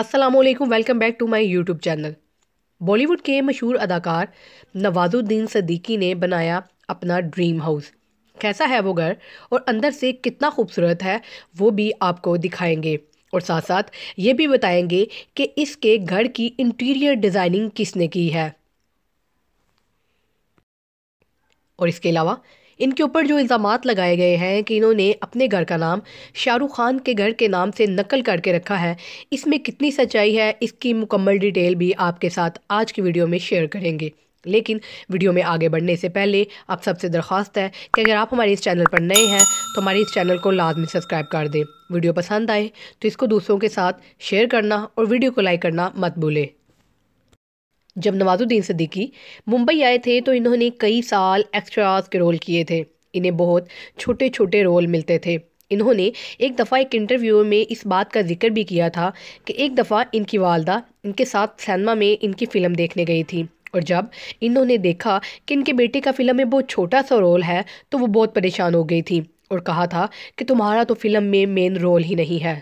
Aslam welcome back to my YouTube channel Bollywood के मशहूर अदाकार नवाजुद्दीन सदीकी ने बनाया अपना ड्रीम हाउस कैसा है वो घर और अंदर से कितना खूबसूरत है वो भी आपको दिखाएंगे और साथ साथ ये भी बताएंगे कि इसके घर की इंटीरियर डिज़ाइनिंग किसने की है और इसके अलावा इनके ऊपर जो इल्ज़ाम लगाए गए हैं कि इन्होंने अपने घर का नाम शाहरुख खान के घर के नाम से नकल करके रखा है इसमें कितनी सच्चाई है इसकी मुकम्मल डिटेल भी आपके साथ आज की वीडियो में शेयर करेंगे लेकिन वीडियो में आगे बढ़ने से पहले आप सबसे दरख्वास्त है कि अगर आप हमारे इस चैनल पर नए हैं तो हमारे इस चैनल को लाजमी सब्सक्राइब कर दें वीडियो पसंद आए तो इसको दूसरों के साथ शेयर करना और वीडियो को लाइक करना मत भूलें जब नवाजुद्दीन सिद्दीकी मुंबई आए थे तो इन्होंने कई साल एक्स्ट्राज के रोल किए थे इन्हें बहुत छोटे छोटे रोल मिलते थे इन्होंने एक दफ़ा एक इंटरव्यू में इस बात का जिक्र भी किया था कि एक दफ़ा इनकी वालदा इनके साथ सैनमा में इनकी फ़िल्म देखने गई थी और जब इन्होंने देखा कि इनके बेटे का फ़िल्म में बहुत छोटा सा रोल है तो वो बहुत परेशान हो गई थी और कहा था कि तुम्हारा तो फ़िल्म में मेन रोल ही नहीं है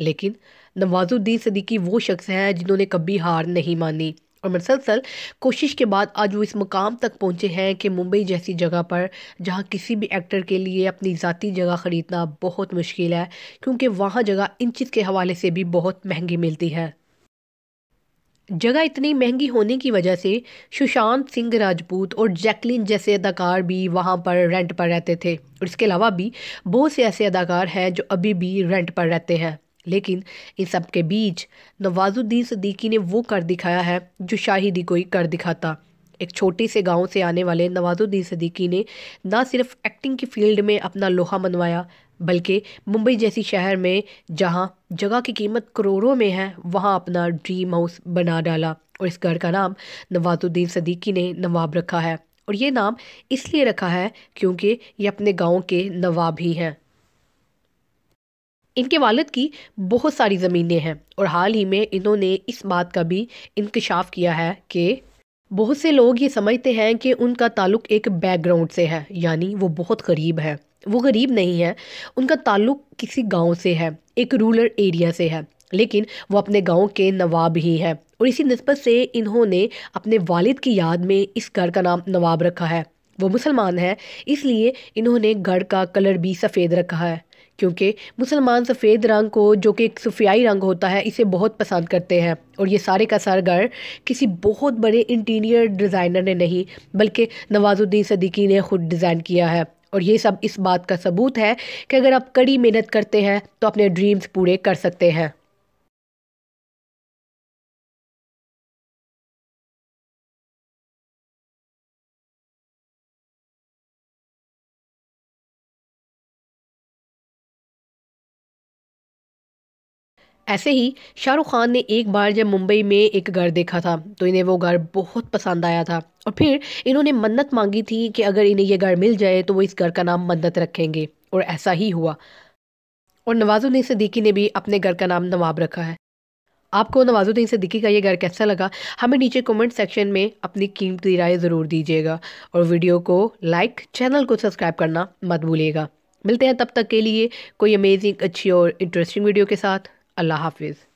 लेकिन नवाजुद्दीन सदीकी वो शख्स हैं जिन्होंने कभी हार नहीं मानी और मसलसल कोशिश के बाद आज वो इस मुकाम तक पहुँचे हैं कि मुंबई जैसी जगह पर जहाँ किसी भी एक्टर के लिए अपनी ज़ाती जगह ख़रीदना बहुत मुश्किल है क्योंकि वहाँ जगह चीज़ के हवाले से भी बहुत महंगी मिलती है जगह इतनी महंगी होने की वजह से सुशांत सिंह राजपूत और जैकलिन जैसे अदाकार भी वहाँ पर रेंट पर रहते थे और इसके अलावा भी बहुत से ऐसे अदाकार हैं जो अभी भी रेंट पर रहते हैं लेकिन इन सब के बीच नवाजुद्दीन सदीकी ने वो कर दिखाया है जो शाहिदी कोई कर दिखाता एक छोटे से गांव से आने वाले नवाजुद्दीन सदीकी ने ना सिर्फ एक्टिंग की फील्ड में अपना लोहा मनवाया बल्कि मुंबई जैसी शहर में जहां जगह की कीमत करोड़ों में है वहां अपना ड्रीम हाउस बना डाला और इस घर का नाम नवाजुद्दीन सदीकी ने नवाब रखा है और ये नाम इसलिए रखा है क्योंकि ये अपने गाँव के नवाब ही हैं इनके वालद की बहुत सारी ज़मीनें हैं और हाल ही में इन्होंने इस बात का भी इंकशाफ किया है कि बहुत से लोग ये समझते हैं कि उनका ताल्लुक एक बैकग्राउंड से है यानी वो बहुत गरीब है वो गरीब नहीं है उनका ताल्लुक किसी गांव से है एक रूरल एरिया से है लेकिन वो अपने गांव के नवाब ही हैं और इसी नस्बत से इन्होंने अपने वालिद की याद में इस घर का नाम नवाब रखा है वो मुसलमान हैं इसलिए इन्होंने घर का कलर भी सफ़ेद रखा है क्योंकि मुसलमान सफ़ेद रंग को जो कि एक सफियाई रंग होता है इसे बहुत पसंद करते हैं और ये सारे का सर घर किसी बहुत बड़े इंटीरियर डिज़ाइनर ने नहीं बल्कि नवाजुद्दीन सदीकी ने खुद डिज़ाइन किया है और ये सब इस बात का सबूत है कि अगर आप कड़ी मेहनत करते हैं तो अपने ड्रीम्स पूरे कर सकते हैं ऐसे ही शाहरुख खान ने एक बार जब मुंबई में एक घर देखा था तो इन्हें वो घर बहुत पसंद आया था और फिर इन्होंने मन्नत मांगी थी कि अगर इन्हें ये घर मिल जाए तो वो इस घर का नाम मन्नत रखेंगे और ऐसा ही हुआ और नवाजुद्दीन सिद्दीकी ने भी अपने घर का नाम नवाब रखा है आपको नवाजुद्दीन सिद्दीकी का ये घर कैसा लगा हमें नीचे कमेंट सेक्शन में अपनी कीमती राय ज़रूर दीजिएगा और वीडियो को लाइक चैनल को सब्सक्राइब करना मत भूलिएगा मिलते हैं तब तक के लिए कोई अमेजिंग अच्छी और इंटरेस्टिंग वीडियो के साथ अल्लाह हाफिज़